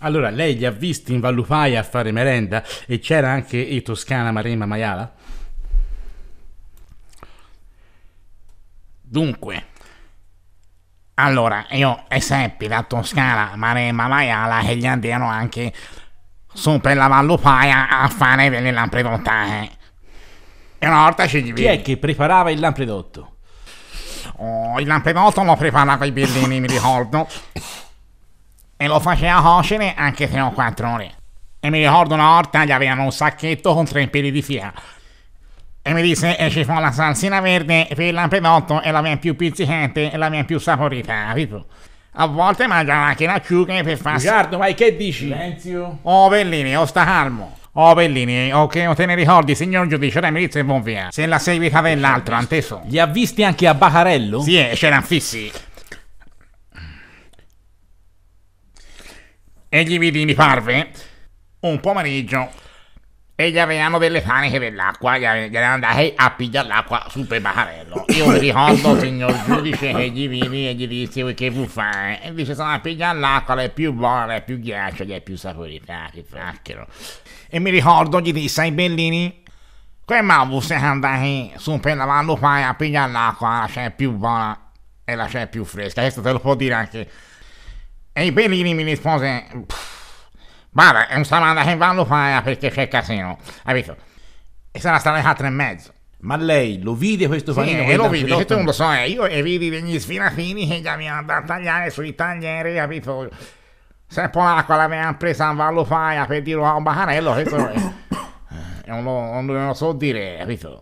Allora, lei li ha visti in Vallupaia a fare merenda e c'era anche i Toscana, Maremma, Maiala? Dunque, allora, io esempi da Toscana, Maremma, Maiala che gli andiano anche su per la Vallupaia a fare delle lampredottaie. Eh. E una volta ci dividi. Chi è che preparava il lampredotto? Oh, il lampredotto lo preparava i bellini, mi ricordo e lo faceva cuocere anche 3 o 4 ore. E mi ricordo una volta gli avevano un sacchetto con tre peli di fila. E mi disse, e ci fa la salsina verde per l'ampedotto è la mia più pizzicante e la mia più saporita, capito? A volte mangiano anche l'acciuga per farsi... Riccardo, ma che dici? Silenzio. Oh, Bellini, oh, sta calmo. Oh Bellini, ok, oh, te ne ricordi, signor giudice, dai, mi dice buon via. Se la seguita dell'altro, anteso. Li ha visti anche a Bacarello? Sì, eh, c'erano fissi. e gli vidini parve un pomeriggio e gli avevano delle paniche dell'acqua, gli erano andati a pigliare l'acqua sul pebacarello. Io mi ricordo, signor giudice, che gli vidi e gli dissi che vuoi fare? E dice sono a pigliare l'acqua, è più buona, è più ghiaccia, è più saporita, che cacchero. E mi ricordo, gli disse ai bellini, quel malvo siete andati sul per lavarlo fai a pigliare l'acqua, la c'è più buona e la c'è più fresca. Questo te lo può dire anche e i Bellini mi rispose, guarda, è un samanda che vanno va all'Opaia ah, perché c'è casino, capito? E sarà stata le quattro e mezzo. Ma lei lo vide questo panino? Sì, lo vide, questo non lo so, eh. io e vidi degli sfinatini che gli avevano a tagliare sui taglieri, capito? Se poi l'acqua l'avevano presa a Vallofaia ah, per dirlo a un bacarello, questo è, eh, non, lo, non lo so dire, capito?